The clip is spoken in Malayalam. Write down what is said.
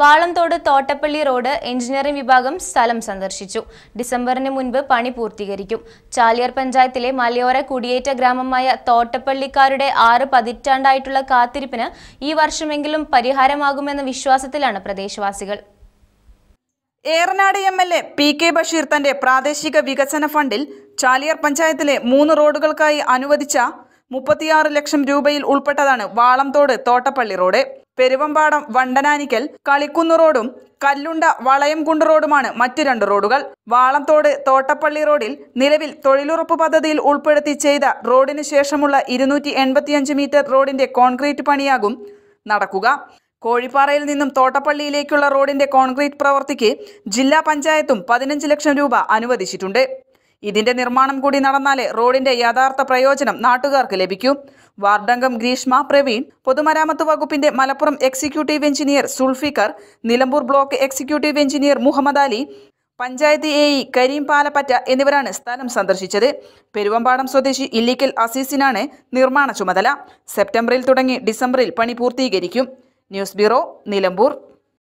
വാളംതോട് തോട്ടപ്പള്ളി റോഡ് എഞ്ചിനീയറിംഗ് വിഭാഗം സ്ഥലം സന്ദർശിച്ചു ഡിസംബറിന് മുൻപ് പണി പൂർത്തീകരിക്കും ചാലിയാർ പഞ്ചായത്തിലെ മലയോര കുടിയേറ്റ ഗ്രാമമായ തോട്ടപ്പള്ളിക്കാരുടെ ആറ് പതിറ്റാണ്ടായിട്ടുള്ള കാത്തിരിപ്പിന് ഈ വർഷമെങ്കിലും പരിഹാരമാകുമെന്ന വിശ്വാസത്തിലാണ് പ്രദേശവാസികൾ Eranad M L A P K Basheer തന്റെ പ്രാദേശിക വികസന ഫണ്ടിൽ ചാലിയാർ പഞ്ചായത്തിലെ മൂന്ന് റോഡുകൾക്കായി അനുവദിച്ച മുപ്പത്തിയാറ് ലക്ഷം രൂപയിൽ ഉൾപ്പെട്ടതാണ് വാളംതോട് തോട്ടപ്പള്ളി റോഡ് പെരുവമ്പാടം വണ്ടനാനിക്കൽ കളിക്കുന്ന റോഡും കല്ലുണ്ട വളയംകുണ്ട് റോഡുമാണ് മറ്റു രണ്ട് റോഡുകൾ വാളംതോട് തോട്ടപ്പള്ളി റോഡിൽ നിലവിൽ തൊഴിലുറപ്പ് പദ്ധതിയിൽ ഉൾപ്പെടുത്തി ചെയ്ത റോഡിന് ശേഷമുള്ള ഇരുന്നൂറ്റി മീറ്റർ റോഡിന്റെ കോൺക്രീറ്റ് പണിയാകും നടക്കുക കോഴിപ്പാറയിൽ നിന്നും തോട്ടപ്പള്ളിയിലേക്കുള്ള റോഡിന്റെ കോൺക്രീറ്റ് പ്രവൃത്തിക്ക് ജില്ലാ പഞ്ചായത്തും പതിനഞ്ച് ലക്ഷം രൂപ അനുവദിച്ചിട്ടുണ്ട് ഇതിന്റെ നിർമ്മാണം കൂടി നടന്നാലേ റോഡിന്റെ യഥാർത്ഥ പ്രയോജനം നാട്ടുകാർക്ക് ലഭിക്കൂ വാർഡംഗം ഗ്രീഷ്മ പ്രവീൺ പൊതുമരാമത്ത് വകുപ്പിന്റെ Malappuram executive engineer Zulfikar Nilambur block executive engineer Muhammad Ali panchayat A E Karim Palappatta എന്നിവരാണ് സ്ഥലം സന്ദർശിച്ചത് പെരുവമ്പാടം സ്വദേശി ഇല്ലിക്കൽ അസീസിനാണ് നിർമ്മാണ ചുമതല സെപ്റ്റംബറിൽ തുടങ്ങി ഡിസംബറിൽ പണി പൂർത്തീകരിക്കും ന്യൂസ് ബ്യൂറോ നിലമ്പൂർ